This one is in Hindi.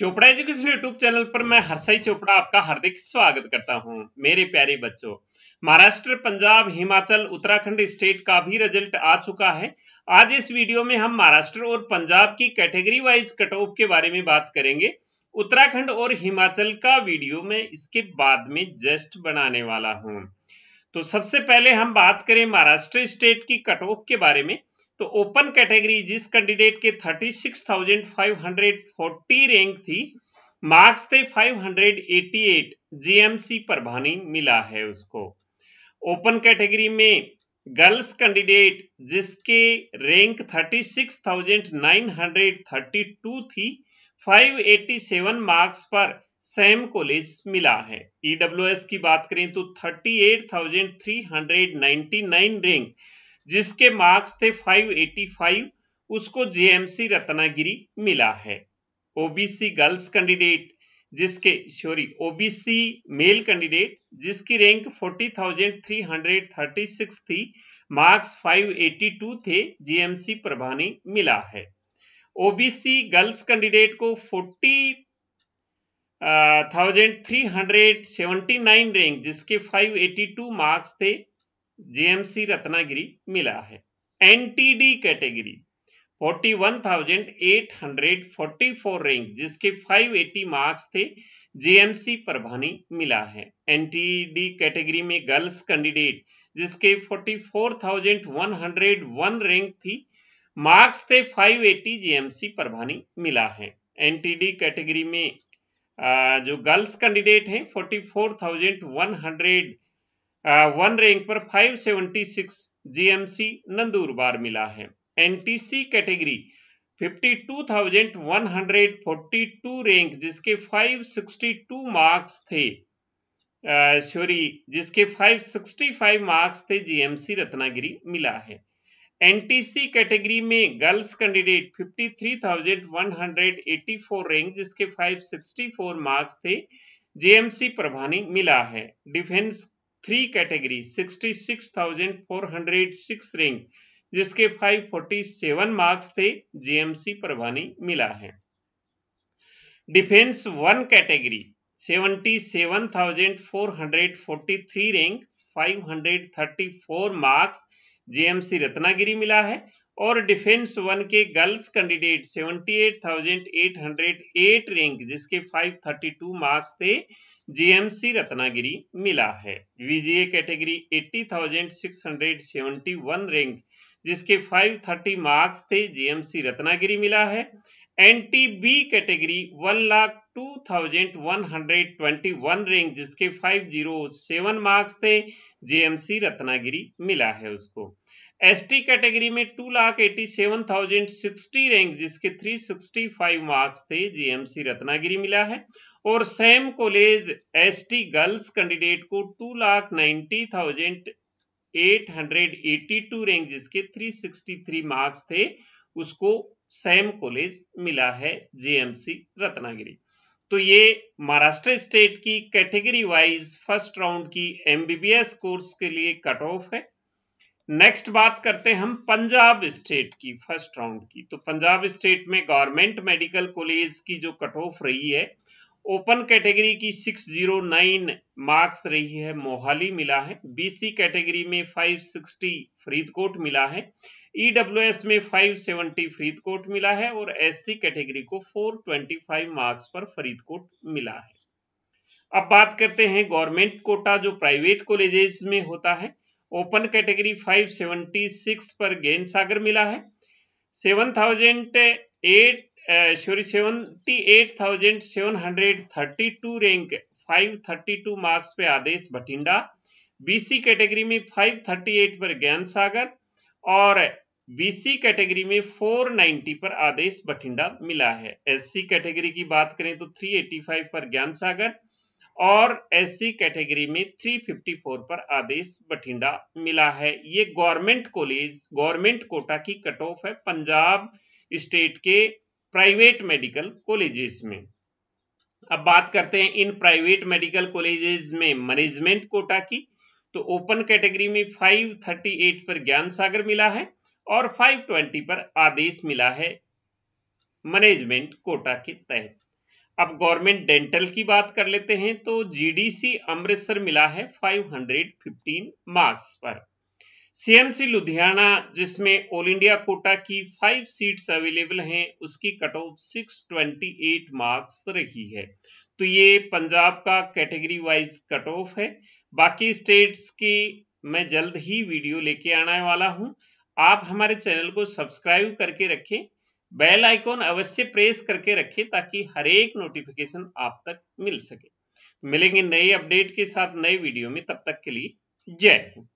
चोपड़ा एजुकेशन यूट्यूब चैनल पर मैं हरसई चोपड़ा आपका हार्दिक स्वागत करता हूं मेरे प्यारे बच्चों महाराष्ट्र पंजाब हिमाचल उत्तराखंड स्टेट का भी रिजल्ट आ चुका है आज इस वीडियो में हम महाराष्ट्र और पंजाब की कैटेगरी वाइज कट ऑफ के बारे में बात करेंगे उत्तराखंड और हिमाचल का वीडियो में इसके बाद में जस्ट बनाने वाला हूँ तो सबसे पहले हम बात करें महाराष्ट्र स्टेट की कट ऑफ के बारे में तो ओपन कैटेगरी जिस कैंडिडेट के 36,540 रैंक थी मार्क्स थे 588 जीएमसी प्रभानी मिला है उसको ओपन कैटेगरी में गर्ल्स कैंडिडेट जिसके रैंक 36,932 थी 587 मार्क्स पर सेम कॉलेज मिला है ईडब्ल्यूएस e की बात करें तो 38,399 रैंक जिसके मार्क्स थे 585 उसको जेएमसी रत्नागिरी मिला है ओबीसी गर्ल्स कैंडिडेट जिसके सॉरी ओबीसी मेल कैंडिडेट जिसकी रैंक 40,336 थी मार्क्स 582 थे जीएमसी प्रभानी मिला है ओबीसी गर्ल्स कैंडिडेट को 40,379 रैंक uh, जिसके 582 मार्क्स थे जीएमसी रत्नागिरी मिला है एनटीडी कैटेगरी 41,844 रैंक जिसके 580 मार्क्स थे जीएमसी परभानी मिला है एनटीडी कैटेगरी में गर्ल्स कैंडिडेट जिसके 44,101 रैंक थी मार्क्स थे 580 जेएमसी परभानी मिला है एनटीडी कैटेगरी में जो गर्ल्स कैंडिडेट हैं 44,100 वन रैंक पर 576 जीएमसी नंदूरबार मिला है एनटीसी कैटेगरी 52,142 रैंक जिसके 562 मार्क्स थे सॉरी जिसके 565 मार्क्स थे जीएमसी रत्नागिरी मिला है एनटीसी कैटेगरी में गर्ल्स कैंडिडेट 53,184 रैंक जिसके 564 मार्क्स थे जेएमसी प्रभानी मिला है डिफेंस थ्री कैटेगरी 66,406 रैंक जिसके 547 मार्क्स थे जीएमसी परवानी मिला है defence one category 77,443 rank 534 marks GMC Ratnagiri मिला है और डिफेंस वन के गर्ल्स कैंडिडेट 78,808 रैंक जिसके 532 मार्क्स थे जीएमसी रत्नागिरी मिला है वीजीए कैटेगरी 80,671 रैंक जिसके 530 मार्क्स थे जीएमसी रत्नागिरी मिला है NTB category one lakh two thousand one hundred twenty one rank जिसके फाइव जीरो सेवन मार्क्स थे जेएमसी रत्नागिरी मिला है उसको एसटी कैटेगरी में two lakh eighty seven thousand sixty rank जिसके थ्री सिक्सटी फाइव मार्क्स थे जीएमसी रत्नागिरी मिला है और same college ST girls candidate को two lakh ninety thousand eight hundred eighty two rank जिसके थ्री सिक्सटी थ्री मार्क्स थे उसको सेम कॉलेज मिला है जीएमसी रत्नागिरी तो ये महाराष्ट्र स्टेट की कैटेगरी वाइज फर्स्ट राउंड की एमबीबीएस कोर्स के लिए कट ऑफ है नेक्स्ट बात करते हैं हम पंजाब स्टेट की फर्स्ट राउंड की तो पंजाब स्टेट में गवर्नमेंट मेडिकल कॉलेज की जो कट ऑफ रही है ओपन कैटेगरी की 609 मार्क्स रही है मोहाली मिला है बीसी कैटेगरी में 560 फरीदकोट मिला है ईडब्ल्यूएस e में 570 फरीदकोट मिला है और एससी कैटेगरी को 425 मार्क्स पर फरीदकोट मिला है अब बात करते हैं गवर्नमेंट कोटा जो प्राइवेट कॉलेजेस में होता है ओपन कैटेगरी 576 पर गेंद सागर मिला है seven thousand eight sorry seventy eight thousand seven hundred thirty two rank five thirty two marks पे आदेश भटिंडा बीसी कैटेगरी में फाइव थर्टी एट पर ज्ञान सागर और बीसी कैटेगरी में 490 पर आदेश बठिंडा मिला है एससी कैटेगरी की बात करें तो 385 पर ज्ञान सागर और एससी कैटेगरी में 354 पर आदेश बठिंडा मिला है ये गवर्नमेंट कॉलेज गवर्नमेंट कोटा की कट ऑफ है पंजाब स्टेट के प्राइवेट मेडिकल कॉलेजेस में अब बात करते हैं इन प्राइवेट मेडिकल कॉलेजेस में मैनेजमेंट कोटा की तो ओपन कैटेगरी में 538 पर ज्ञान सागर मिला है और 520 पर आदेश मिला है मैनेजमेंट कोटा के तहत अब गवर्नमेंट डेंटल की बात कर लेते हैं तो जीडीसी अमृतसर मिला है 515 मार्क्स पर सीएमसी लुधियाना जिसमें ऑल इंडिया कोटा की फाइव सीट्स अवेलेबल हैं उसकी कट ऑफ सिक्स मार्क्स रही है तो ये पंजाब का कैटेगरी वाइज कट ऑफ है बाकी स्टेट्स की मैं जल्द ही वीडियो लेके आने वाला हूं आप हमारे चैनल को सब्सक्राइब करके रखें बेल आइकॉन अवश्य प्रेस करके रखें ताकि हर एक नोटिफिकेशन आप तक मिल सके मिलेंगे नए अपडेट के साथ नए वीडियो में तब तक के लिए जय हिंद